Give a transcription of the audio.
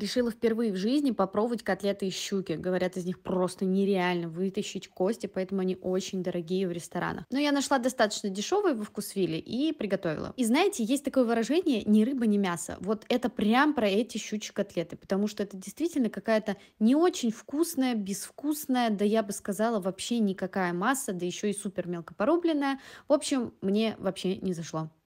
Решила впервые в жизни попробовать котлеты из щуки. Говорят, из них просто нереально вытащить кости, поэтому они очень дорогие в ресторанах. Но я нашла достаточно дешевые во вкусвиле и приготовила. И знаете, есть такое выражение «ни рыба, ни мясо». Вот это прям про эти щучьи котлеты, потому что это действительно какая-то не очень вкусная, безвкусная, да я бы сказала, вообще никакая масса, да еще и супер мелко порубленная. В общем, мне вообще не зашло.